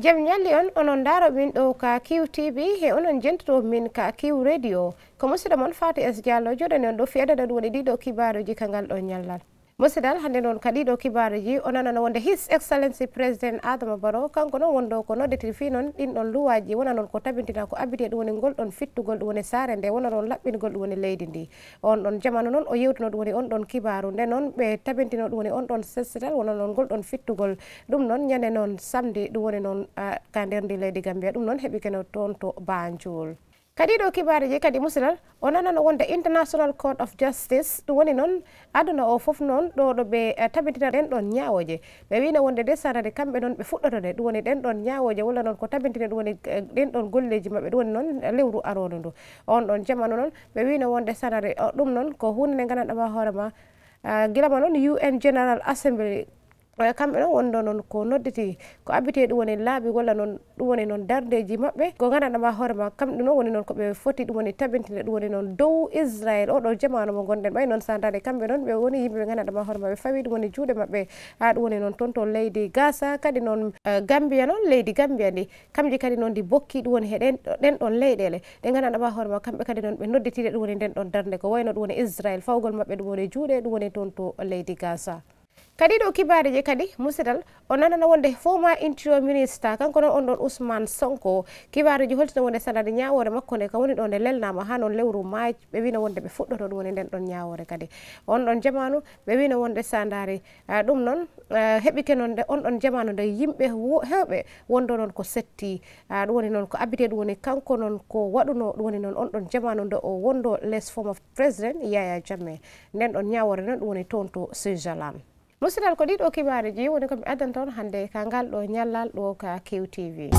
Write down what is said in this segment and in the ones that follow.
jam ñalli on onon ndaaro min ɗo ka kiw tv he onon jentoto min ka kiw radio ko musiɗa moon fatou s dialloo jooɗani on ɗo fi adaɗon woni ɗiɗo kibaruji ka ngal ɗo ñallal musidal hannde noon kadi ɗo kibaruji o nanano wonde his excellency président adama baro kanko noon wonɗo ko nodditir fi noon ɗin ɗon luwaji wona noon ko tabintina ko abidi ɗum woni golɗon fittugol ɗum woni saare nde wona noon laɓɓingol ɗum woni leydi ndi on ɗon jamanu noon o yewtino ɗum woni on ɗon kibaru nde noon ɓe tabintino ɗum woni on ɗon sesital wona noon golɗon fittugol ɗum noon ñande noon samdi ɗum woni noon ah, ka nder ndi leydi gambia ɗum noon heɓi keno toon to banjol kadi ɗo kibaruji kadi musidal o nanano wonde international court of justice ɗum woni noon aduna o foof noon ɗo ɗo ɓe eh, tabitina ɗen ɗon ñawoje ɓe wino wonde de sarade kamɓe noon ɓe fuɗɗoto de ɗum woni ɗen ɗon ñawoje walla noon ko tabintine ɗum woni eh, ɗen ɗon golleji maɓɓe ɗum woni noon lewru arondu ndu on ɗon jamanu noon ɓe wino wonde sarade ɗum noon ko hunde nde gandanɗama hoorema guila ma eh, noon un general assembly eyi kamɓe noon wonno noon ko noddete ko abbitee ɗum woni laaɓi walla noon ɗum woni noon dardeji maɓɓe ko gandanɗama hoore ma kamɓe noon woni noon koɓe foti ɗum woni tabintine ɗum woni noon dow israel oɗo jamanu mo gonɗen ɓay noon sa dare kamɓe noon ɓe woni yimɓeɓe gandanɗama hoore maɓe fawi ɗum woni juuɗe maɓɓe ha ɗum woni noon toon to leydi gasa kadi noon gambia noon leydi gambia ndi kamji kadi noon ndi bokki ɗum woni heɗen ɗen ɗon leyɗele ɗe gandanɗama hoore ma kamɓe kadi noon ɓe nodditiɗe ɗum woni nden ɗon darde ko wayno ɗum woni israel fawgol maɓɓe ɗum woni juuɗe ɗum woni toon to leydi gasa kadi ɗo kibariji kadi musidal o nanana wonde fofma intio ministre kanko noon on ɗon ousmane sonko kibariji holtino wonde sanade ñawore makko nde ko woni ɗo nde lelnama ha noon lewru maaj ɓe wino wonde ɓe fuɗɗoto ɗum woni nden ɗon ñawore kadi on ɗon jamanu ɓe wino wonde sandari ɗum noon heɓike noon de on ɗon jamanu nde yimɓe hewɓe wondo noon ko setti ɗum woni noon ko abbite ɗum woni kanko noon ko waɗuno ɗum woni noon on ɗon jamanu nde o wondo les form of président yaya jamme nden ɗon ñawore noon ɗum woni toon to saint jalane musidal ko ɗiɗo kibaruji woni komi addan toon hannde ka ngal ɗo ñallal ɗo ka kew tv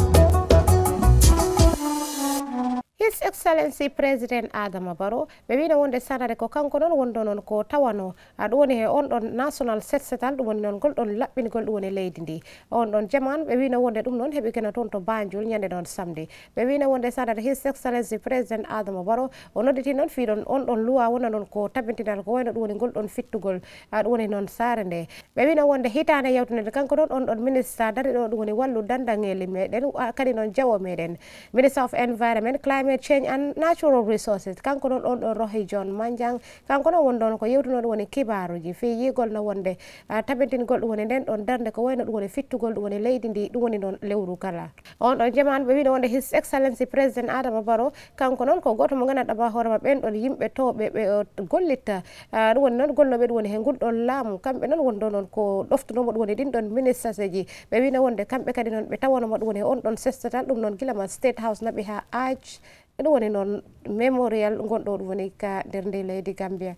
his excellency président adama baro ɓe wino wonde sanare ko kanko noon wonɗo noon ko tawano ɗum woni he on ɗon national setsetal ɗum woni noon gol ɗon laɓɓingol ɗum woni leydi ndi on ɗon jaman ɓe wino wonde ɗum noon heɓigena toon to banjol ñande noon samedi ɓe wino wonde sanare his excellency président adama baro o nodditi noon fiɗon on ɗon loi wona noon ko tabintinal ko wayno ɗum woni gol ɗon fittugol ɗum woni noon saare nde ɓe wino wonde hitane yewtunede kanko noon on ɗon ministre dari ɗo ɗum woni wallu dandangeli meɗen kadi noon jawo meɗen ministre of environment climate climate change an natural resources kanko noon on ɗon rohe john manjang kanko noon woni ɗon ko yewtinoɗum woni kibaruji feeyigol no wonde tabintingol ɗum woni nden ɗon darde ko wayno ɗum woni fittugol ɗum woni leydi ndi ɗum woni noon lewru kala on ɗon jamanu ɓe wino wonde his excellency président adama baro kanko noon ko goto mo ganduɗa ba hoorema ɓen ɗon yimɓe towɓe ɓe e, gollitta ɗum woni noon golnoɓe ɗum woni he gulɗon laamu kamɓe noon wonɗo noon ko ɗoftunomo ɗum woni ɗin ɗon ministres eji ɓe wino wonde kamɓe kadi noon ɓe tawanoma ɗum woni on ɗon sestatal ɗum noon guila ma state house naɓi ha age ɗu woni noon mémorial gonɗo ɗum woni ka nder nde leydi gambia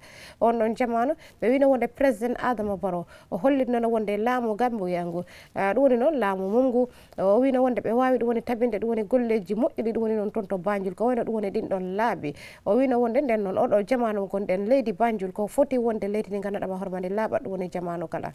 on ɗon jamanu ɓe wino wonde président adama baro o hollitnono wonde laamu gambiya ngu ah, ɗu woni noon laamu mum ngu o wino wonde ɓe wawi ɗum woni tabinde ɗum woni golleji moƴƴuɗi ɗum woni noon toon to bandiol ko wayno ɗum woni ɗin ɗon laaɓi o wino wonde nden noon oɗo jamanu gonɗen leydi bandiol ko foti wonde leydi ndi gandaɗama hoorema nde laaɓat ɗum woni jamanu kala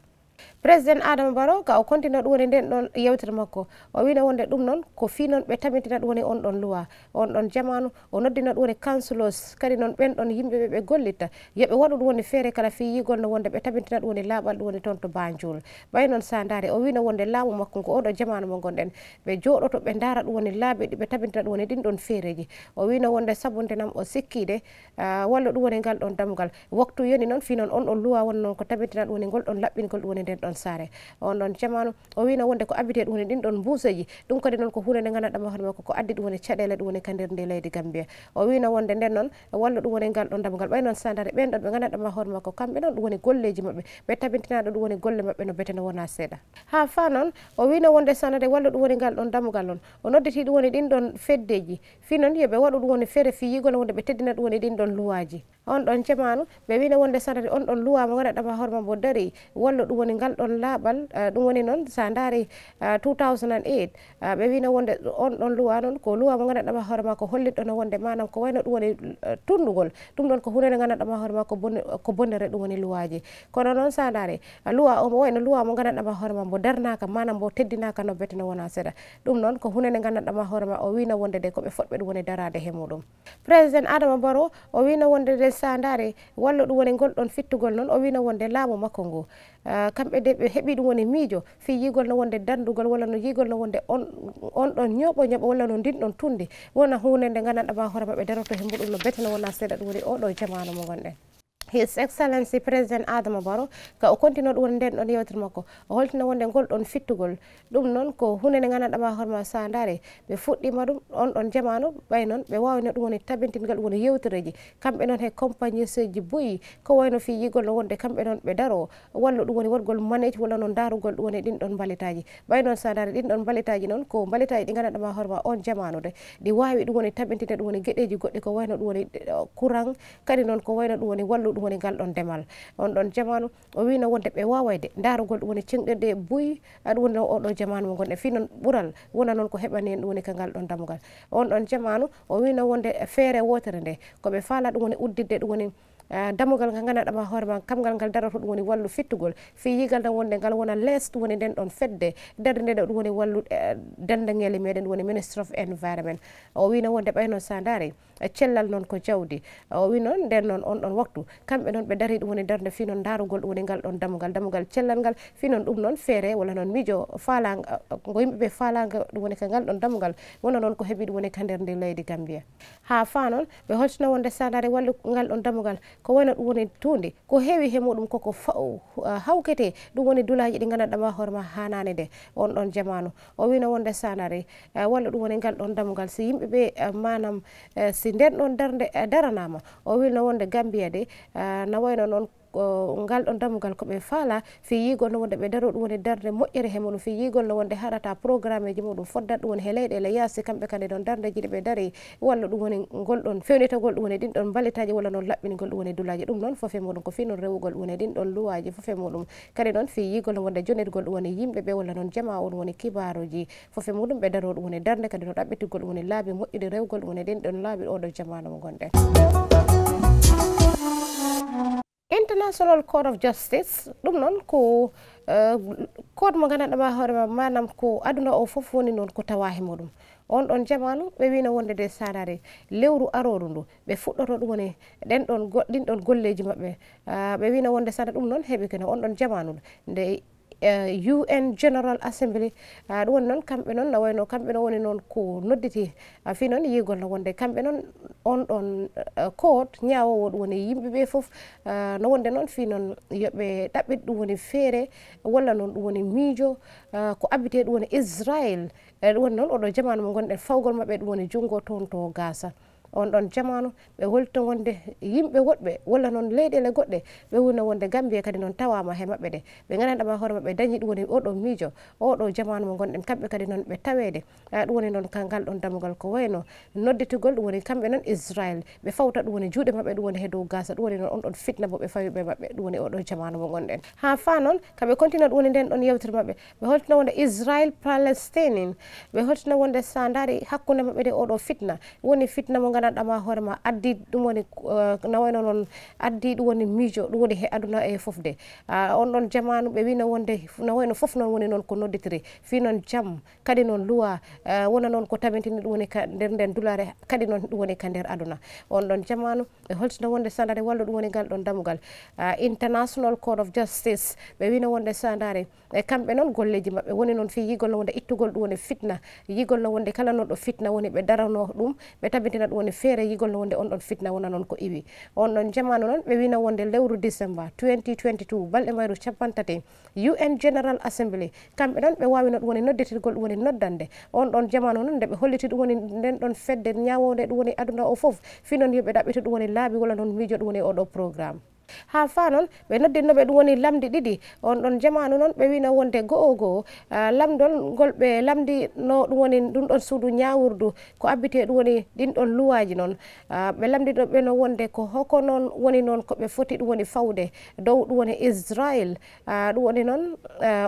président adama baro ka o continua ɗum woni nden ɗon yewtere makko o wino wonde ɗum noon ko fi noon ɓe tamintina ɗum woni on ɗon loi on ɗon jamanu o noddino ɗum woni councilos kadi noon ɓen ɗon yimɓeɓe ɓe gollitta yoɓe waɗu ɗum woni feere kala fi yigolno wonde ɓe tamintina ɗum woni laaɓal ɗum woni toon to bandiol ɓay noon sa daari o wino wonde laamu makko ngo oɗo jamanu mo gonɗen ɓe jooɗoto ɓe daara ɗum woni laabi ɗi ɓe tamintina ɗum woni ɗin ɗon feereji o wino wonde sabunde nam o sikkiide walla ɗum woni ngal ɗon damgal waktu yoni noon fi noon on ɗon loi won noon ko tamintina ɗum woni ngol ɗon laɓɓingol ɗum woni nden ɗon saare on ɗon jamanu o wino wonde ko abbite ɗum woni ɗin ɗon buseji ɗum kadi noon ko hunde nde ganduɗa mahoore makko ko addi ɗum woni caɗele ɗum woni kandir nde leydi gambia o wino wonde nden noon walla ɗum woni ngal ɗon dambagal ɓay noon sandare ɓen ɗon ɓe ganduɗa mahoore makko kamɓe noon ɗum woni golleji maɓɓe ɓe tabintinaɗo ɗum woni golle maɓɓe no bete nde wona seeɗa ha fa noon o wino wonde sandare walla ɗum woni ngal ɗon dambagal noon o nodditi ɗum woni ɗin ɗon feddeji fi noon yoɓe waɗu ɗum woni feere fiyigol wonde ɓe teddina ɗum woni ɗin ɗon luwaji on ɗon cemanu ɓe wino wonde sanade on ɗon luwama waɗaɗama hoorema mo daari walla ɗum woni ngal ɗon laaɓal ɗum woni noon sa daari 2008 ɓe wino wonde on ɗon luwa noon ko luwama ganaɗama hoorema ko holliɗono wonde manam ko wayno ɗum woni tundugol ɗum ɗon ko hundede ganaɗama hoorema ko ko bonnere ɗum woni luwaji kono noon sa daari luwa omo wayno luwama ganaɗama hoorema mbo darnaka manam mbo teddinaka nobbete no wona seeɗa ɗum noon ko hundede ganaɗama hoorema o wino wonde de koɓe foɗɓe ɗum woni darade he muɗum président adama baro o wino wonde de sandare wallo ɗum woni golɗon fittugol noon o wino wonde laamu makko ngo ah, kamɓe de ɓe heeɓi ɗum woni miijo fi yigol no wonde dandugol walla no yigol no wonde on on ɗon ñoɓo ñoɓo walla no ndinɗon tunde wona hunde nde gandanɗama hoore maɓɓe daroto hembuɗum no bete no wona seeɗa ɗum woni oɗo jamanu mo gonɗen his excellency président adama baro ka o continue ɗum woni nden ɗon yewtere makko o holtina wonde ngol ɗon fittugol ɗum noon ko hunde nde gandanɗama hoorema sa dare ɓe fuɗɗima ɗum on ɗon jamanu ɓay noon ɓe wawino ɗum woni tabintingal ɗum woni yewtereji kamɓe noon he compagniste ji boyi ko wayno fi yigol no wonde kamɓe noon ɓe daro walla ɗum woni wodgol manéji walla noon darugol ɗum woni ɗin ɗon mbalitaji ɓay noon sa dare ɗin ɗon mbalitaji noon ko mbalitaji ɗi gandanɗama hoorema on jamanude ɗi wawi ɗum woni tabintinde ɗum woni gueɗeji goɗɗi ko wayno ɗum woni eh, courant kadi noon ko wayno ɗum woni wallu ɗum woni ngal ɗon ndemal on ɗon jamanu o wino wonde ɓe wawayde darugol ɗum woni cengɗirde buyi aɗum woni oɗo jamanu mo gonɗen fi noon ɓural wona noon ko heɓani en ɗum woni ka ngal ɗon damugal on ɗon jamanu o wino wonde feere wotere nde koɓe faala ɗum woni uddidde ɗum woni Eh, dammugal ngal ngannaɗama hoore ma kamgal ngal daroto ɗum woni wallu fittugol fi yigal ɗan wonde ngal wona leste woni nden ɗon fedde darde nde ɗo ɗum woni wallu eh, dendaŋele meɗen woni ministre of environnement o wino wonde ɓayno sandari eh, cellal noon ko jawdi o wi noon nden noon on ɗon waktu kamɓe noon ɓe dari ɗum woni darde fi noon darugol ɗum woni ngal ɗon dammugal dammugal cellal ngal fi noon ɗum noon feere walla noon mijo falago yimɓeɓe falaga ɗum woni ko ngal ɗon dammugal wona noon ko heeɓi ɗum woni ka nder ndi leydi gambia ha fa noon ɓe holtina wonde sandari wallu ngal ɗon dammugal ko wona ɗum woni tunde ko heewi he muɗum koko uh, hawkete ɗum woni dulaji ɗi gandanɗama hoorema hanani nde on ɗon jamanu o wino wonde sanare uh, walla ɗum woni ngal ɗon damugal si yimɓeɓe uh, manam si nden ɗon darde daranama o wino wonde gambiya de na wayno noon ko ngal ɗon dammugal ko ɓe faala fiyigol no wonde ɓe daro ɗum woni darde moƴƴere he muɗum fiyigol no wonde harata programme ji muɗum foddat ɗum woni he leyɗele yaasi kamɓe kandi ɗon darde ji ɗe ɓe daari walla ɗum woni gol ɗon fewnitagol ɗum woni ɗin ɗon mballitaji walla noon laɓɓini gol ɗum woni dulaji ɗum noon fofe muɗum ko fi noon rewugol ɗum woni ɗin ɗon luwaji fofe muɗum kadi noon fiyigol no wonde jonirgol ɗum woni yimɓeɓe walla noon jama on woni kibaruji fofe muɗum ɓe daro ɗum woni darde kadi no ɗaɓɓitigol ɗum woni laabi moƴƴude rewgol ɗum woni ɗin ɗon laabi oɗo jamanu mo gonɗen international court of justice ɗum noon ko eh, cod mo gandanɗama hoorema manam ko aduna o foof woni noon ko tawahe muɗum on ɗon jamanu ɓe wino wonde de sarare lewru aroru ndu ɓe fuɗɗoto ɗum woni ɗen ɗon ɗin ɗon golleji maɓɓe ah, ɓe wino wonde sara ɗum noon heeɓi kene on ɗon jamanu nde E, un general assembly ah, ɗum woni noon kamɓe noon no wayno kamɓe no woni noon ko nodditi ah, fi noon yigol no wonde kamɓe noon on ɗon kood eh, ñawowo ɗum woni yimɓeɓe foof ah, no wonde noon fi noon yoɓe ɗaɓɓit ɗum woni feere walla noon ɗum woni miijo ko abbite ɗum woni israel eh, ɗum woni noon oɗo jamanu mo gonɗen fawgol maɓɓe ɗum woni junngo toon to gasa on ɗon jamanu ɓe wolto wonde yimɓe woɗɓe walla noon leyɗele goɗɗe ɓe wona wonde gambiya kadi noon tawama he maɓɓe ɗe ɓe gandanɗama hoore maɓɓe dañi ɗum woni oɗo miijo oɗo jamanu mo gonɗen kamɓe kadi noon ɓe tawede a ɗum woni noon kangal ɗon damugal ko wayno nodditigol ɗum woni kamɓe noon israil ɓe fawta ɗum woni juuɗe maɓɓe ɗum woni he dow gasa ɗum woni noon on ɗon fitna bo ɓe fawiɓe maɓɓe ɗum woni oɗo jamanu mo gonɗen ha fa noon kaɓe continue ɗum woni nden ɗon yewtere maɓɓe ɓe holtina wonde israil palestinin ɓe holtina wonde sa dari hakkude maɓɓe de oɗo fitna woni fitna mo gandanɗama hoorema addi ɗum woni eh, nawayno noon addi ɗum woni miijo ɗum woni he aduna e fofde ah, on ɗon jamanu ɓe wino wonde nawayno foof noon woni noon ko nodditiri fi noon jaam kadi noon loi eh, wona noon ko tamintini ɗum woni nder nden dulare kadi noon ɗum woni ka nder aduna on ɗon jamanu ɓe holsino wonde sandare wallu ɗum woni ngal ɗon damugal ah, international court of justice ɓe wino wonde sandare e kamɓe noon golleji mabɓe woni noon fi yigol no wonde ittugol ɗum woni fitna yigol no wonde kala noon ɗo fitna woni ɓe darano ɗum ɓe tabintina ɗum woni wone feere yigol wonde on ɗon fitna wona noon ko iwi on ɗon jamanu noon ɓe wino wonde lewru décembar 2022 balɗe mayru capantati un général assembly kamɓe ɗon ɓe wawi noon ɗum woni nodditirgol ɗum woni noddande on ɗon jamanu noon nde ɓe holliti ɗum woni nden ɗon fedde ñawode ɗum woni aduna o foof finoon yoɓe ɗaɓɓiti ɗum woni laaɓi walla noon miijo ɗum woni oɗo programme ha fa noon ɓe noddinnoɓe ɗum woni lamdi ɗiɗi on ɗon jamanu noon ɓe wino wonde goho goho lamdol ngol ɓe lamdi no ɗum woni ɗum ɗon suudu ñawurdu ko abbite ɗum woni ɗin ɗon luwaji noon ɓe lamdi ɗo ɓeno wonde ko hoko noon woni noon ko ɓe foti ɗum woni fawde dow ɗum woni israil ɗum woni noon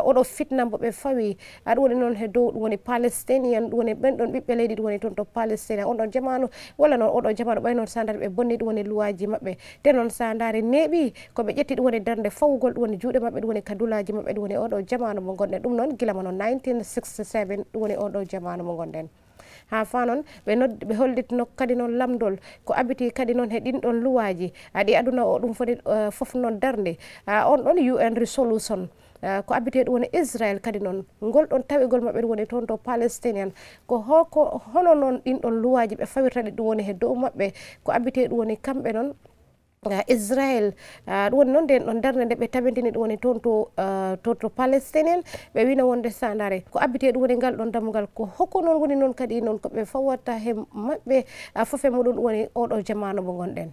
oɗo fitna mbo ɓe fawi ɗum woni noon he dow ɗum woni palestinien ɗum woni ɓen ɗon ɓiɓɓe leydi ɗum woni toon to palestinien on ɗon jamanu walla noon oɗo jamanu ɓay noon sa dari ɓe bonni ɗum woni luwaji maɓɓe te noon sa dari neɓ heeɓi koɓe ƴetti ɗum woni darde fawgol ɗum woni juuɗe maɓɓe ɗum woni kadulaji maɓɓe ɗum woni oɗo jamanu mo gonɗen ɗum noon gila mono 1967 ɗum woni oɗo jamanu mo gonɗen ha fa noon ɓe noddi ɓe hollitno kadi noon lamdol ko abiti kadi noon he ɗin ɗon luwaji aɗi aduna o ɗum foni eh, foof noon darde on ɗon un resolution eh, ko abite ɗum woni israel kadi noon ngol ɗon tawigol maɓɓe ɗum woni toon to palestinien ko hoko hono noon ɗin ɗon luwaji ɓe fawirtaɗe ɗum woni he dow maɓɓe ko abite ɗum woni kamɓe noon israel ɗum woni noon nden ɗon darde nde ɓe tabidini ɗum woni toon to eh, toon to palestine en ɓe wino wonde sandare ko abbite ɗum woni ngal ɗon dammugal ko hokko noon woni noon kadi noon ko ɓe fawatta he maɓɓe fofe muɗum ɗum woni oɗo jamanu mo gonɗen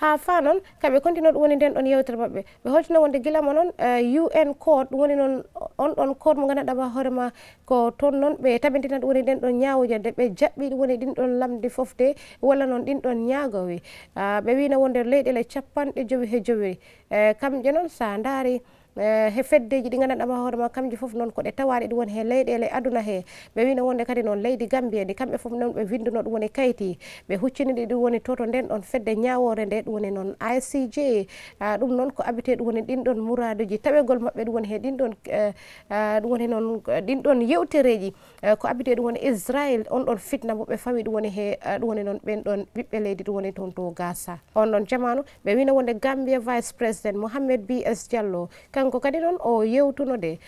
ha fa noon kamɓe kontino ɗum woni nden ɗon yewtere maɓɓe ɓe holtino wonde gila ma noon eh, un code ɗum woni noon on ɗon code mo gandaɗama hoorema ko toon noon ɓe tabintina ɗum woni nden ɗon ñawojande ɓe jaɓɓi ɗum woni ɗin ɗon lamdi fofde walla noon ɗin ɗon ñagowi ah, ɓe wino wonde leyɗele capanɗe jowi he jowiri eh, kamƴe noon sa daari Eh, he feddeji ɗi gandanɗama hoore ma kamji foof noon koɗe tawaɗe ɗi woni he leyɗele e aduna he ɓe wino wonde kadi noon leydi gambie ndi kamɓe foof noon ɓe windono ɗum woni kayti ɓe huccinide ɗum woni toto nden ɗon fedde ñawore nde ɗum woni noon icj ah, ɗum noon ko abite ɗum woni ɗinɗon muradoji tawegol mabɓe ɗum woni he ɗinɗon eh, ah, ɗum woni noon ɗinɗon yewtereji eh, ko abite ɗum woni israil on ɗon fitna mo ɓe fawi ɗum woni he ah, ɗum woni noon ɓen ɗon ɓiɓɓe leydi ɗum woni toon to gasa on ɗon jamanu ɓe wino wonde gambie vice président mohammed bs diallo kanko kadi noon o yewtuno de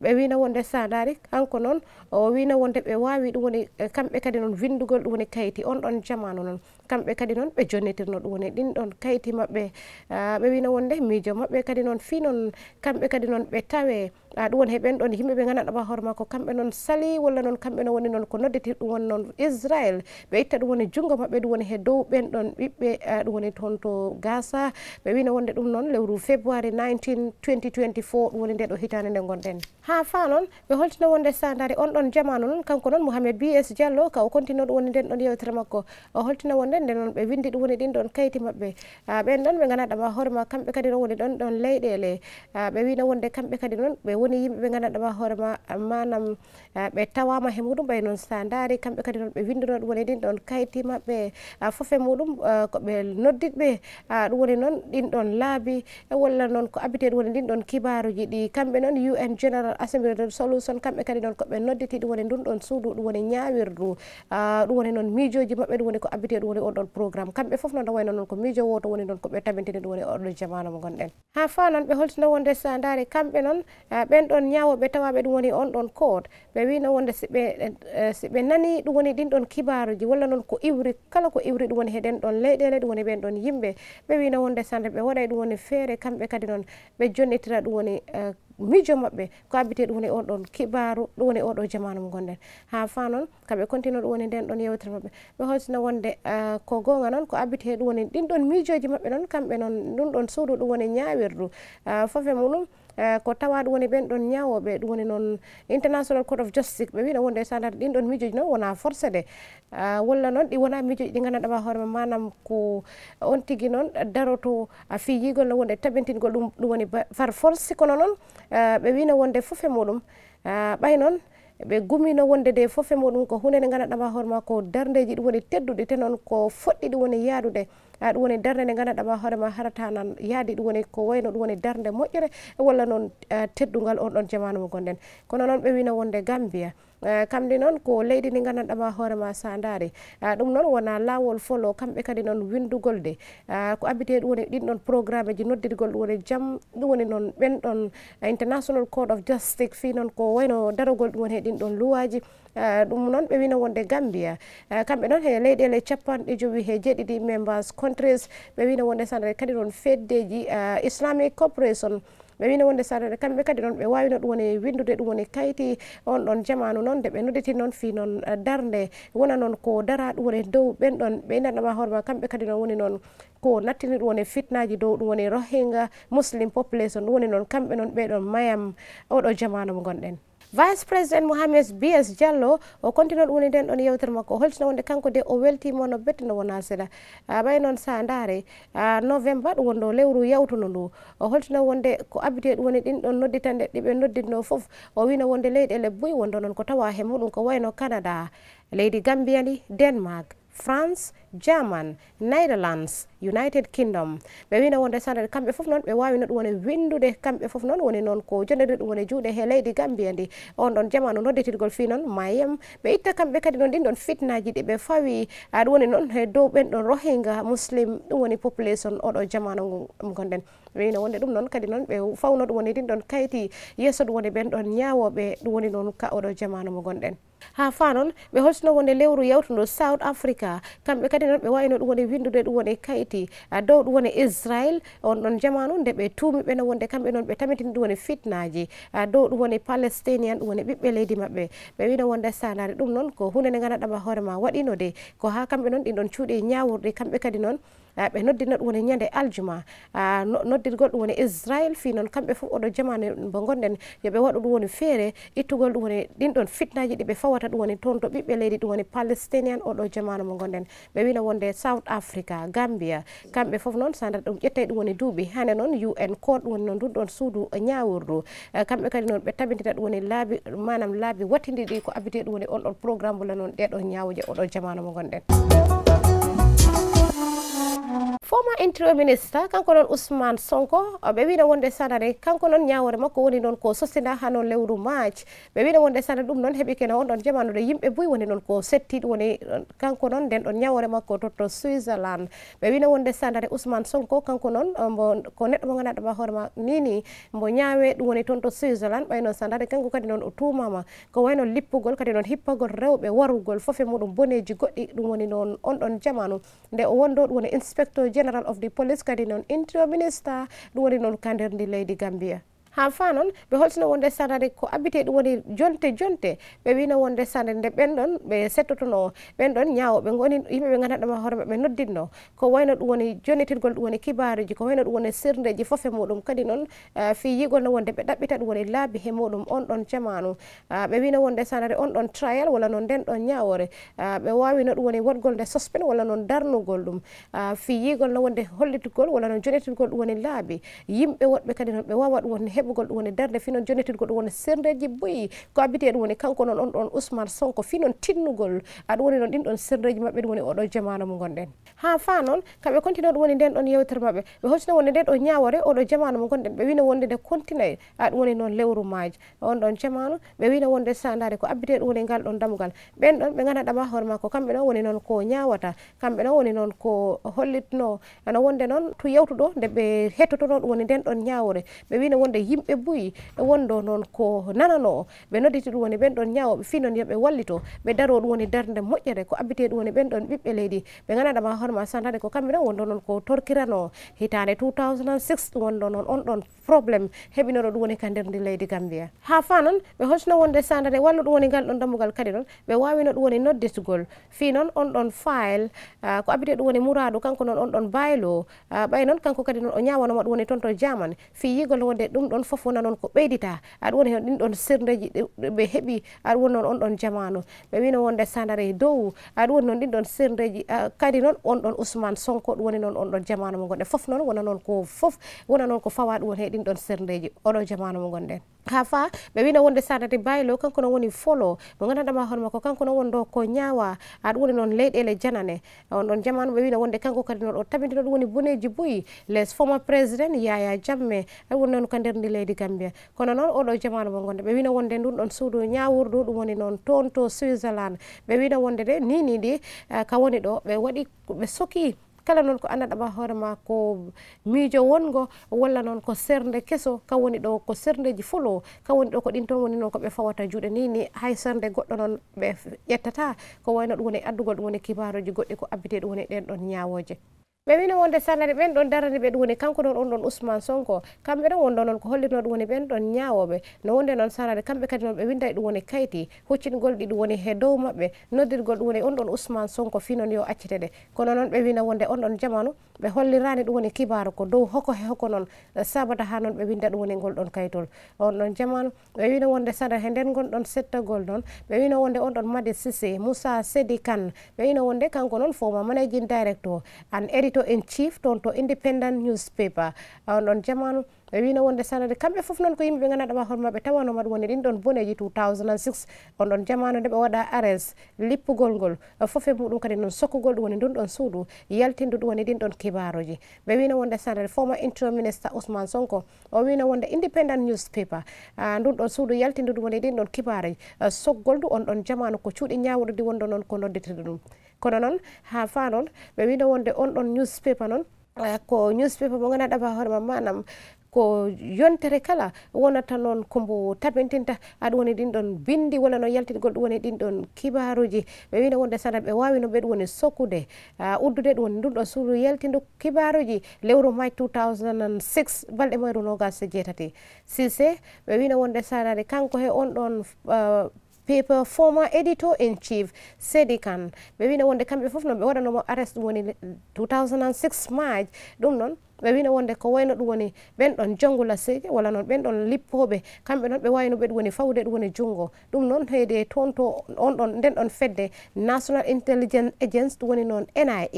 ɓe wino wonde sandari kanko noon o wino wonde ɓe wawi ɗum woni e kamɓe kadi noon windugol ɗum woni kayiti on ɗon jamanu noon kamɓe kadi noon ɓe jonnitirno ɗum woni ɗin ɗon kayti maɓɓe ɓe wino wonde miijo maɓɓe kadi noon fi noon kamɓe kadi noon ɓe tawe ɗum woni heɓen ɗon yimɓeɓe gandanaɗama hoore makko kamɓe noon sali walla noon kamɓe no woni noon ko nodditi ɗum woni noon israel ɓe itta ɗum woni junngo maɓɓe ɗum woni he dow ɓen ɗon ɓiɓɓe ɗum woni toon to gasa ɓe wino wonde ɗum noon lewru february 19 2024 ɗum woni nde ɗo hitande nde gonɗen ha fa noon ɓe holtino wonde sadari on ɗon jamanu noon kanko noon mouhamed bs diallo ka o continue ɗum woni nden ɗon yewtere makko o holtino wonde ɗen nde noon ɓe windi ɗum woni ɗin ɗon kayti maɓɓe ɓen ɗon ɓe ganaɗama hoorema kamɓe kadi noon woni ɗon ɗon leyɗele ɓe wino wonde kamɓe kadi noon ɓe woni yimɓe ɓe ganaɗama hoorema manam ɓe tawama he muɗum ɓay noon sa daari kamɓe kadi noon ɓe windino ɗum woni ɗin ɗon kayti maɓɓe foof e muɗum ko ɓe noddiɗɓe ɗum woni noon ɗin ɗon laabi e walla noon ko abite ɗum woni ɗin ɗon kibaruji ɗi kamɓe noon un general assemblé solution kamɓe kadi noon koɓe nodditi ɗum woni ɗum ɗon suudu ɗum woni ñawirdu ɗum woni noon miijoji maɓɓe ɗum woni ko abite ɗum woni oɗon programme kamɓe fof no nde wayno noon ko mijo woto woni noon ko ɓe tabintini ɗum woni oɗon jamanu mo gonɗen ha fa noon ɓe holtino wonde sa daari kamɓe noon e, ɓen ɗon ñawoɓe tawaɓe ɗum woni on ɗon kood ɓe wino wonde siɓe e, siɓe nani ɗum woni ɗin ɗon kibaruji walla noon ko iwri kala ko iwri ɗum woni heɗen ɗon leyɗele ɗum woni ɓen ɗon yimɓe ɓe wino wonde sande ɓe waɗa ɗum woni feere kamɓe kadi noon ɓe jonnitira ɗum woni e, mijo maɓɓe ko abbite ɗum woni onɗon kibaru ɗum woni oɗo jamanu m gonɗen ha fa noon kamɓe continue ɗum woni nden ɗon yewtere maɓɓe ɓe hosina wonde ko gonga noon ko abbite ɗum woni ɗin ɗon mijoji maɓɓe noon kamɓe noon ɗum ɗon suudu ɗum woni ñawirdu fofe muɗum Eh, ko tawa ɗum woni ɓen ɗon ñawoɓe ɗum woni noon international code of justice ɓe wino wonde e sandar ɗin ɗon mijoji noon wona force ɗe eh, walla noon ɗi wona mijoji ɗi gandanɗama hoorema manam ko on tigui noon daroto a fiyigol no wonde taɓintingol ɗum ɗum woni far force kono noon eh, ɓe wino wonde foof e muɗum ɓay noon ɓe gumino wonde de foof e muɗum ko hunde nde gandanɗama hoorema ko dardeji ɗum woni tedduɗi te noon ko foɗɗi ɗum woni yaadude a ɗum woni darde nde ngannduɗama hoorema harata nan yaadi ɗum woni ko wayno ɗum woni darde moƴƴere e walla noon eh, teddungal on ɗon jamanu mo gonɗen kono noon ɓe wino wonde gambiya Eh, kamdi noon ko leydi ndi gandanɗama hoorema sandare eh, ɗum noon wona lawol folo kamɓe kadi noon windugolde eh, ko abbite ɗum woni ɗinɗon programme ji noddirgol ɗum woni jam ɗum woni noon ɓenɗon international code of justice fi noon ko wayno darogol ɗum woni he ɗinɗon luwaji ɗum noon ɓe wino wonde gambia kamɓe noon he leyɗele capanɗe jowi he jeeɗiɗi members countries ɓe wino wonde sandare kadi noon fedde ji islamic corporation ɓe wino wonde sarere kamɓe kadi noon ɓe wawino ɗum woni windude ɗum woni kayti on ɗon jamanu noon nde ɓe nodditi noon fi noon darde wona noon ko dara ɗum woni dow ɓen ɗon ɓe indanɗoma hoorema kamɓe kadi noon woni noon ko nattini ɗum woni fitnaji dow ɗum woni rohinga muslim population ɗum woni noon kamɓe noon ɓeɗon mayam oɗo jamanu mo gonɗen vice président mohamed bias diallo o continuol woni den ɗon yewtere makko o holtina wonde kanko de o weltimo no bette no wona seeɗa ɓay noon sa ndaare novembre ɗo wonɗo lewru yawtuno ndu o holtina wonde ko abiteɗo woni ɗin ɗon nodditande ɗiɓe nodditno foof o wino wonde leyɗele boyi wonɗo noon ko tawa he muɗum ko wayno canada leydi gambia ndi denmark france german netherlands united kingdom ɓe wino wonde sanre kamɓe fof noon ɓe wawino ɗum woni windude kamɓe fof noon woni noon ko jonderi ɗum woni juuɗe he leydi gambia ndi on ɗon jamanu nodditirgol fi noon mayem ɓe itta kamɓe kadi noon ɗin ɗon fitnaji ɗi ɓe fawi aɗum woni noon e dow ɓen ɗon rohinga muslim ɗum woni population oɗo jamanu gonɗen ɓe wino wonde ɗum noon kadi noon ɓe fawno ɗum woni ɗin ɗon kayti yesso ɗum woni ɓen ɗon ñawoɓe ɗum woni noon ka oɗo jamanu mo gonɗen ha fa noon ɓe holsino wonde lewru yawtundo south africa kamɓe kadi noon ɓe wayno ɗum woni windude ɗum woni kayti dow ɗum woni israil on ɗon jamanu nde ɓe tuumi ɓe no wonde kamɓe noon ɓe tamitini ɗum woni fitnaji dow ɗum woni palestinien ɗum woni ɓiɓɓe leydi maɓɓe ɓe wino wonde salare ɗum noon ko hunde nde ganduɗama hoorema waɗino de ko ha kamɓe noon ɗin ɗon cuuɗi ñawurɗi kamɓe kadi noon ɓe noddirna ɗum woni ñande aljuma noddirgol ɗum woni israel fi noon kamɓe fof oɗo jamane mo gonɗen yoɓe waɗu ɗum woni feere ittugol ɗum woni ɗinɗon fitnaji ɗi ɓe fawata ɗum woni toon to ɓiɓɓe leydi ɗum woni palestinien oɗo jamanu mo gonɗen ɓe wino wonde south africa gambia kamɓe fof noon sandra ɗum ƴettay ɗum woni duuɓi hane noon un cod ɗum woni noon ɗumɗon suudu ñawordu e, kamɓe kadi noon ɓe tabintina ɗum woni laabi manam laabi wattidi ɗi ko abbite ɗum woni on ɗon programme wala noon ɗeɗon ñawuje oɗo jamanu mo gonɗen former interieur ministre kanko noon ousmane sonko ɓe wino wonde sanare kanko noon ñawore makko woni noon ko sosina ha noon lewru match ɓe wino wonde sanare ɗum noon heeɓi kene onɗon jamanude yimɓe boyi woni noon ko settiɗe woni kanko noon nden ɗon ñawore makko totto switzerland ɓe wino wonde sanare ousmane sonko kanko noon mo ko neɗɗo mo ganaɗoma hoorema nini mbo ñawe ɗum woni toon to switzerland ɓay noon sanare kanko kadi noon o tumama ko wayno lippugol kadi noon hippagol rewɓe warugol fofe muɗum boneji goɗɗi ɗum woni noon onɗon jamanu nde o wondo ɗum woni inspecteur general of the police kadi noon interior minister ɗum woni noon kanderndi gambia ha fa noon ɓe holsino wonde sanare ko abbite ɗum woni jonte jonte ɓe wino wonde sanare nde ɓenɗon ɓe settotono ɓenɗon ñawoɓe goni yimɓeɓe gandanɗama hoore maɓɓe noddinno ko wayno ɗum woni jonnitirgol ɗum woni kibaruji ko wayno ɗum woni sirdeji foof e muɗum kadi noon e, fi yigol no wonde ɓe ɗaɓɓita ɗum woni laabi he muɗum on ɗon jamanu e, ɓe wino wonde sanare on ɗon trial walla noon nden ɗon ñawore e, ɓe wawino ɗum woni wodgol nde sospen walla noon darnugol ɗum fi yigol no wonde hollitgol walla noon jonitirgol ɗum woni laabi yimɓe woɗɓe kadi noon ɓe wawa ɗum woni heɓugol ɗum woni darde finon jonetigo ɗum woni serdeji boyi ko abiti aɗum woni kanko noon on ɗon ousmane sonko finon tinnugol aɗa woni noon ɗin ɗon serdeji maɓɓe ɗum woni oɗo jamanu mo gonɗen ha fa noon kamɓe continue ɗum woni nden ɗon yewtere maɓɓe ɓe hosino wonde nde ɗo ñawore oɗo jamanu mo gonɗen ɓe wino wonde nde continue aɗum woni noon lewru maji on ɗon jamanu ɓe wino wonde sandare ko abbite ɗum woni ngal ɗon damugal ɓen ɗon ɓe gandaɗama hoore ma ko kamɓe noon woni noon ko ñawata kamɓe noon woni noon ko hollitno ana wonde noon to yawtuɗo nde ɓe hettotono ɗum woni nden ɗon ñawore ɓe wino wonde yimɓe buyi ɗo wonɗo noon ko nanano o ɓe nodditi ɗum woni ɓen ɗon ñawoɓe fi noon yoɓe wallito ɓe daro ɗum woni darde moƴƴere ko abbite ɗum woni ɓen ɗon ɓiɓɓe leydi ɓe ganaɗama hoorema santade ko kamɓe non wonɗo noon ko torkirano o hitande 2006 ɗum wonɗo noon on ɗon probléme heɓinoɗo ɗum woni ka nder ndi leydi gambiya ha fa noon ɓe hosno wonde santade wallu ɗum woni ngal ɗon dammugal kadi noon ɓe wawino ɗum woni noddisgol fi noon on ɗon fayl ko abbite ɗum woni mouradou kanko noon on ɗon baylo ɓay noon kanko kadi noon o ñawanoma ɗum woni toon to jamane fi yigol wonde ɗum ɗo noon fof wona noon ko ɓeydita aɗa woni hen ɗin ɗon sirdeji ɓe heeɓi aɗa woni noon on ɗon jamanu ɓe wino wonde sanare dow aɗa woni noon ɗin ɗon sirdeji kadi noon on ɗon ousmane sonko ɗum woni noon on ɗon jamanu mo gonɗen fof noon wona noon ko fof wona noon ko fawa ɗum woni he ɗin ɗon sirdeji oɗo jamanu mo gonɗen hafa ɓe wino wonde sadati baylo kanko no woni folo mo gandanɗama hoore makko kanko no wondo ko ñaawa aɗa woni noon leyɗele janane on ɗon jamanu ɓe wino wonde kanko kadi noon o tabitino ɗum woni boneji boyi les former président yaya jamme aɗa woni noon ko nder ndi leydi gambia kono noon oɗo jamanu mo gonde ɓe wino wonde ndun ɗon suudu ñawurdu ɗum woni noon toon to switzerland ɓe wino wonde de nini ɗi eh, ka woni ɗo ɓe waɗi ɓe soki kala noon ko anndanɗama hoore ma ko miijo wongo walla noon ko sernde keso kawoni ɗo ko serndeji folo kawoni ɗo ko ɗin toon woni noon ko ɓe fawata juuɗe ni ni hay sernde goɗɗo noon ɓe ƴettata ko wayno ɗum woni addugol ɗum woni kibaruji goɗɗi ko abbitee ɗum woni ɗen ɗon ñaawooje ɓe wino wonde sarlade ɓen ɗon darani ɓe ɗum woni kanko ɗon on ɗon ousmane sonko kamɓe ɗon wonɗo noon ko hollitno ɗum woni ɓen ɗon ñawoɓe no wonde noon sarlade kamɓe kadi noon ɓe winday ɗum woni kayti huccingol ɗi ɗum woni he dow maɓɓe noddirgol ɗum woni on ɗon ousmane sonko finon yo accitede kono noon ɓe wino wonde on ɗon jamanu ɓe hollirani ɗum woni kibaru ko dow hoko he hoko noon sabata ha noon ɓe winda ɗum woni ngol ɗon kaytol on ɗon jamanu ɓe wino wonde sada he nden gonɗon settagol noon ɓe wino wonde on ɗon madi sisé moussa sédi kane ɓe wino wonde kanko noon foma managing directeur an édito editor in chief toon to independent newspaper on on jamanu ɓe wino wonde sanade kamɓe fof noon ko yimɓe ɓe gandaɗama hoore maɓɓe tawanoma ɗum woni ɗin ɗon boneji 2006 onɗon jamanu ndeɓe waɗa ares lippugol ngol foof e muɗum kadi noon sokkugol ɗum woni ndun ɗon suudu yaltindu ɗum woni ɗin ɗon kibaruji ɓe wino wonde sanade forma intro ministre ousmane sonko o wino wonde independent newspaper ndun ɗon suudu yaltindu ɗum woni ɗin ɗon kibaruji sokgol ndu onɗon jamanu ko cuuɗi ñawɗodi wonɗo noon ko nodditeɗe ɗum kono noon ha fa noon ɓe wino wonde on ɗon newspaper noon ko newspaper mo ganaɗaba hoorema manam ko yontere kala wonata noon kombo tabintinta aɗa woni ɗin ɗon bindi wala no yaltingol ɗum woni ɗin ɗon kibaruji ɓe wino wonde sana ɓe wawi no ɓeɗum woni sokkude uddude ɗum woni ɗum ɗon suudu yaltindu kibaruji lewru mai 2006 balɗe moyru nogase jeetati sise ɓe wino wonde sanade kanko he on ɗon pepe former édito in chief sedican ɓe wino wonde kamɓe foof noon ɓe waɗanomo arrest ɗum woni 2006 maj ɗum noon ɓe wina wonde ko wayno ɗum woni ɓen ɗon jongula sege walla noon ɓen ɗon lippoɓe kamɓe noon ɓe waynoɓe ɗum woni fawde ɗum woni junngo ɗum noon heyde toon to on ɗon nden ɗon fedde national intelligent agence ɗum woni noon nia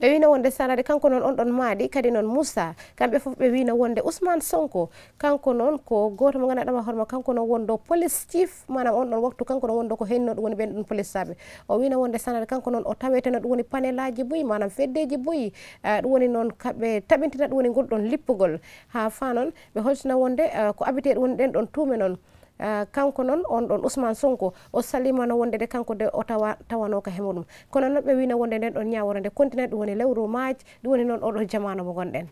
ɓe wino wonde sarade kanko noon on ɗon maaɗi kadi noon moussa kamɓe foof ɓe wino wonde ousmane sonko kanko noon ko goto mo ganduɗama hoorema kanko noon wondo police chief manam on ɗon waktu kanko noon wondo ko henno ɗum woni ɓen ɗon police saɓe o wino wonde sarade kanko noon o taweteno ɗum woni panel aji boyi manam feddeji boyi ɗum woni noon kaɓe taɓintina tan woni ngolɗon lippugol haa faa noon ɓe holsina wonde e, ko abiteeɗo woni ɗen ɗon tuume noon e, kanko noon on ɗon ousmane sonko o salimano wonde nde kanko de o tawa tawanoka hemo ɗum kono noon ɓe wino wonde nden ɗon ñawore nde continat ɗum woni lewru maaj ɗum woni noon oɗo jamanu mo gonɗen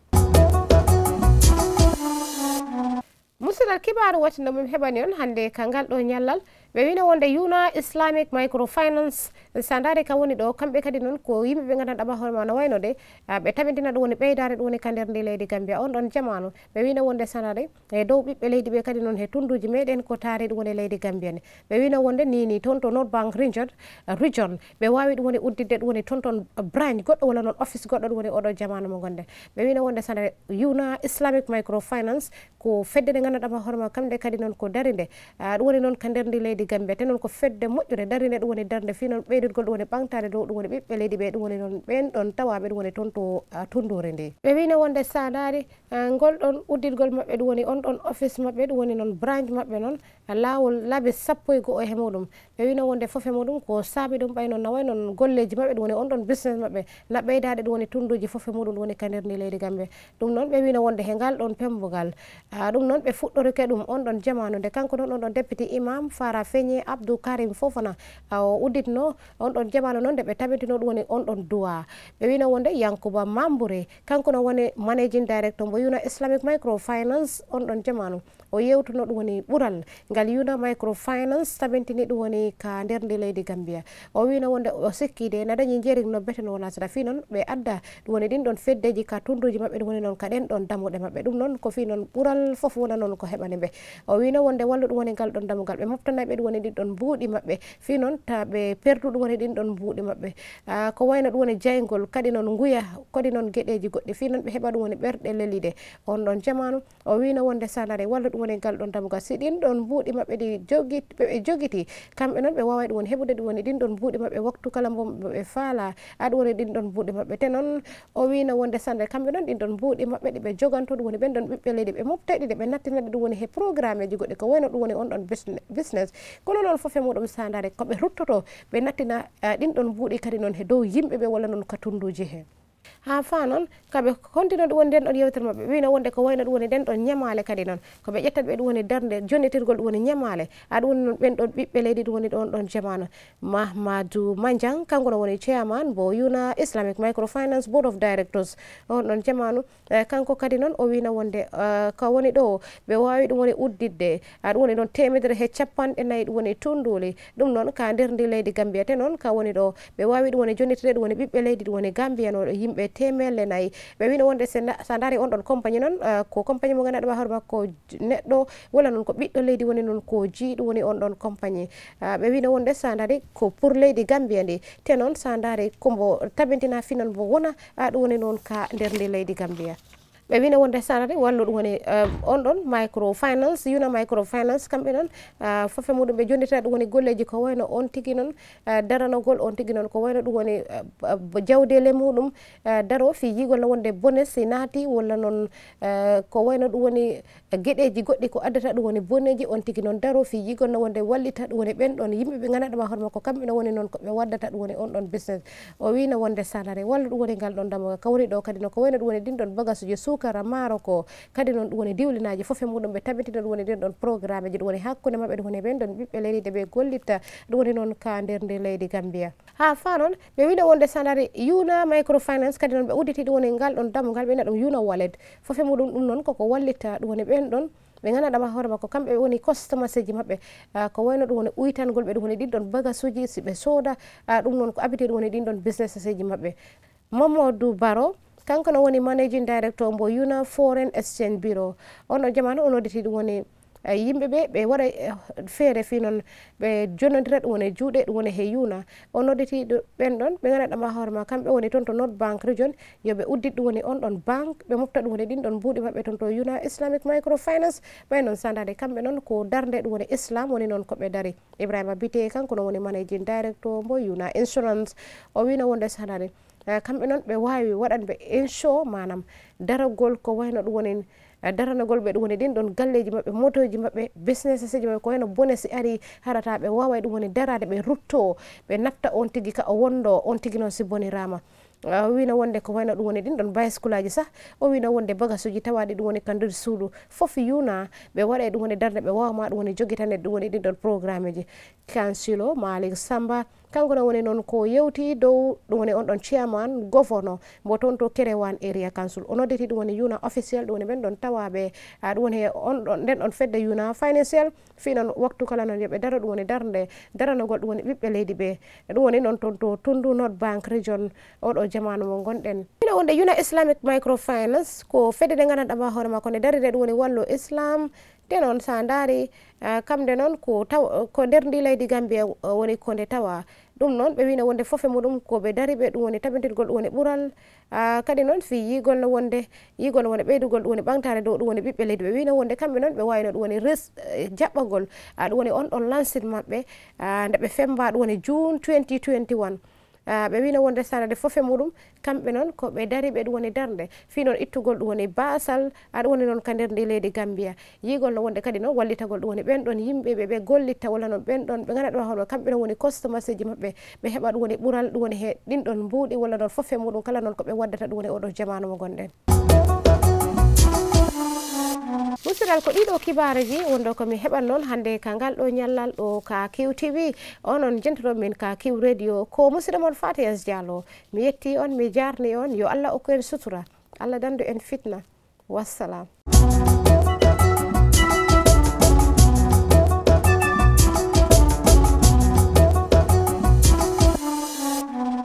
musidal kibaru wattinomin heɓani on hannde ka ngal ɗo ñallal ɓe wino wonde yuna islamic microfinance sandare ka woni ɗo kamɓe kadi noon ko yimɓeɓe gandanɗa ma hoorema no wayno de ɓe tamidina ɗum woni ɓeydare ɗum woni ka nder ndi leydi gambia on ɗon jamanu ɓe wino wonde sandare e dow ɓiɓɓe leydi ɓe kadi noon he tunduji meɗen ko taari ɗum woni leydi gambia ni ɓe wino wonde nini toon to nord banque rigon rigon ɓe wawi ɗum woni uddidde ɗum woni toon toon branche goɗɗo walla noon office goɗɗo ɗum woni oɗo jamanu mo gonde ɓe wino wonde sandare yuna islamic microfinance ko fedde nde gandanɗa ma hoorema kamɓe kadi noon ko dari nde ɗum woni noon ka nder ndi leydi leydi gambia te noon ko fedde moƴƴure darrine ɗum woni darde fi noon ɓeydirgol ɗum woni ɓantade dow ɗum woni ɓiɓɓe leydi ɓe ɗum woni noon ɓen ɗon tawaɓe ɗum woni toon to tunndore nde ɓe wino wonde sadari ngol ɗon uddidgol maɓɓe ɗum woni on ɗon office maɓɓe ɗum woni noon branche maɓɓe noon lawol laabi sappo e go o e hemuɗum ɓe wino wonde fof e muɗum ko saami ɗum ɓay noon naway noon golleji maɓɓe ɗum woni on ɗon business maɓɓe na ɓeydade ɗum woni tunduji fof e muɗum ɗum woni ka nder ndi leydi gambe ɗum noon ɓe wino wonde he ngal ɗon pembogal ɗum noon ɓe fuɗɗorike ɗum on ɗon jamanu nde kanko noon on ɗon député imam fara feñe abdou karim fofona o udditno on ɗon jamanu noon nde ɓe tabintino ɗum woni on ɗon duwa ɓe wino wonde yankouba mambouré kanko noon woni managing directo mbo yuno islamic microfinance on ɗon jamanu o yewtuno ɗum woni ɓural ngal yuno microfinance tabintini ɗum woni ka nder ndi leydi gambia o wino wonde o sikkide na dañi jeri no beten wona sara fi noon ɓe adda woni ɗin ɗon feddeji ka tunduji mabɓe ɗum woni noon ka ɗen ɗon damuɗe mabɓe ɗum noon ko fi noon ɓural foof wona noon ko heɓani ɓe o wino wonde wallu ɗum woni ngal ɗon damugal ɓe moftanayi ɓe ɗum woni ɗin ɗon mbuuɗi mabɓe fi noon ta ɓe perdu ɗum woni ɗin ɗon mbuuɗi mabɓe ko wayno ɗum woni jaygol kadi noon nguya kodi noon gueɗeji goɗɗi fi noon ɓe heɓa ɗum woni ɓerɗe lelide on ɗon jamanu o wino wonde sanare wallu ɗum woni ngal ɗon damugal si ɗin ɗon mbuuɗi mabɓe ɗi jogi ɓeɓe jogiti kam kamɓe noon ɓe waway ɗum woni heɓude ɗum woni ɗin ɗon buuɗi maɓɓe waktu kala mbomɓe faala aɗum woni ɗin ɗon buuɗi maɓɓe te noon o wino wonde sanndere kamɓe noon ɗin ɗon buuɗi maɓɓe ɗi ɓe joganto ɗum woni ɓen ɗon ɓiɓɓe leydi ɓe moftaɗi ɗe ɓe nattinaɗe ɗum woni he programme ji goɗɗi ko wayno ɗum woni on ɗon business kono noon fof e muɗum sandare koɓe ruttoto ɓe nattina ah, ɗin ɗon buuɗi kadi noon he dow yimɓeɓe walla noon ka tunduji hee ha fa noon kaɓe kontino ɗum woni nden ɗon yewtere maɓɓe wino wonde ko wayno ɗum woni nden ɗon ñamale kadi noon koɓe ƴettat ɓe ɗum woni darde jonnitirgol ɗum woni ñamale aɗa woni noon ɓen ɗon ɓiɓɓe leydi ɗum woni ɗon ɗon jamano mahmadou mandian kanko no woni chairman bo yuna islamic microfinance board of directors on ɗon jamanu kanko kadi noon o wino wonde ko woni ɗo ɓe wawi ɗum woni uddidde aɗa woni noon temedere he capanɗe nayyi ɗum woni tunduli ɗum noon ka ndirndi leydi gambiya te noon ka woni ɗo ɓe wawi ɗum woni jonnitire ɗum woni ɓiɓɓe leydi ɗum woni gambiya noɗo yimɓe ɓe temelle nayyi ɓe wino wonde sa dari on ɗon compagnie noon ah, ko compagnie mo ganduɗa ɗuma hoore ma ko neɗɗo wala noon ko ɓiɗɗo leydi woni noon ko jiiɗo woni on ɗon compagnie ɓe ah, wino wonde sa dari ko pour leydi gambia ndi te noon sa dari kombo tabintina finan mbo wona ɗum woni noon ka nder nde leydi gambia ɓe wina wonde sarade wallu ɗum woni eh, on ɗon micro finance yuna micro finance kamɓe noon eh, fofe muɗum ɓe jonditaa ɗum woni golleji ko wayno on tigi noon eh, daranogol on tigi noon ko wayno ɗum woni jawdele muɗum daro fi yigolno wonde bone si naati walla noon ko wayno ɗum woni gueɗeji goɗɗi ko addata ɗum woni boneji on tigi noon daro fi yigolno wonde wallita ɗum woni ɓen ɗon yimɓe ɓe ganaɗama hoore makko kamɓe no woni noon koɓe waddata ɗum woni on ɗon business o wino wonde sarare wallu ɗum woni ngal ɗon damoga kawri ɗo kadi no ko wayno ɗum woni ɗin ɗon bagage ji sukara maaro ko kadi noon ɗum woni diwlinaji fof e muɗum ɓe tabitina ɗum woni ɗen ɗon programme ji ɗum woni hakkude maɓɓe ɗum woni ɓen ɗon ɓiɓɓe leyɗiɗe ɓe gollitta ɗum woni noon ka nder nde leydi gambia ha fa noon ɓe wiɗo wonde sanari yuna microfinance kadi noon ɓe udditi ɗum woni ngal ɗon damugal ɓena ɗum yuna walet fof e muɗum ɗum noon koko wallitta ɗum woni ɓen ɗon ɓe ganaɗama hoore makko kamɓe woni costume seji maɓɓe ko wayno ɗum woni uytangol ɓe ɗum woni ɗinɗon bagas uji siɓe sooda ɗum noon ko abiti ɗum woni ɗinɗon business seji maɓɓe mamadou baro kanko no woni managing directo mbo una foreign exchange bureau ono jamanu on odditi ɗum woni e, yimɓe ɓe ɓe waɗa e, feere fi noon ɓe jonnodira ɗum woni juuɗe ɗum woni he yuna o nodditi ɗo ɓen ɗon ɓe ganaɗama hoore ma kamɓe woni toon to not banq region yoɓe uddit ɗum woni on ɗon banque ɓe mofta ɗum woni ɗin ɗon mbuuɗi maɓɓe toon to yuna islamic microfinance ɓay noon sandade kamɓe noon ko darde ɗum woni islam woni noon koɓe dari ibrahima bite kanko no woni managing directo mbo yuna insurance o wino wonde sandade Eh, kamɓe noon ɓe wawi waɗanɓe inso manam daragol ko wayno ɗum woni eh, daranagol ɓe ɗum woni ɗin ɗon galleji mabɓe motoji mabɓe businesses ji mabɓe ko wayno bone si ari harata ɓe wawa ɗum woni darade ɓe rutto ɓe natta on tigui ka wondo on tigui noon si bonirama Uh, eh, wino wonde ko wayno ɗum woni ɗin ɗon bicycle aji sah o wino wonde bagage uji tawaɗi ɗum woni kandor suudu foof yuna ɓe waɗa ɗum woni darde ɓe wawama ɗum woni joguitanede ɗum woni ɗin ɗon programme ji kansilo malik samba kanko no woni noon ko yewti dow ɗum woni on ɗon chairman gouvernor mbo toon to kerewan area council o nodditi ɗum woni yuna officiel ɗum woni ɓen ɗon tawaɓe ɗum woni on ɗon nden ɗon fedde yuna financial fi noon waktu kala noon yoɓe dara ɗum woni darde daranogol ɗum woni ɓiɓɓe leydi ɓe ɗum woni noon toon to tundu nord bank region oɗo jamanu mo gonɗen ina wonde yuna islamic microfinance ko fedde ɗe gandanɗama hoore ma ko nde daride ɗum woni wallo islam te noon sa daari kamde noon ko taw ko nder ndi leydi gambia woni ko nde tawa ɗum noon ɓe wino wonde foof e muɗum ko ɓe dari ɓe ɗum woni tabidirgol ɗum woni ɓural kadi noon fi yigol no wonde yigol no wonde ɓeydugol ɗum woni ɓantare dow ɗum woni ɓiɓɓe leydi ɓe wino wonde kamɓe noon ɓe wawino ɗum woni res eh, jaɓɓagol ɗum woni on ɗon lancit maɓɓe ndeɓe femmba ɗum woni june 2021 Ah, ɓe wino wonde sarade fof e muɗum kamɓe noon ko ɓe dari ɓe ɗum woni darde fi noon ittugol ɗum woni basal aɗa woni noon ka nder ndi leydi gambia yigol no wonde kadi noon wallitagol ɗum woni ɓen ɗon yimɓeɓe ɓe gollitta walla noon ɓen ɗon ɓe gaɗa ɗum hono kamɓe noon woni costomas eji maɓɓe ɓe heɓa ɗum woni ɓural ɗum woni he ɗin ɗon mbuuɗi walla noon fof e muɗum kala noon ko ɓe waddata ɗum woni oɗo jamanu mo gonɗen musidal ko ɗiɗo kibaruji wonɗo komi heɓan noon hannde ka ngal ɗo ñallal ɗo ka kiw tv onon jentanon min ka kiw radio ko musidɗo moon fatias dialo mi yetti on mi jarni on yo allah okku en sutura allah dandu en fitna wassalam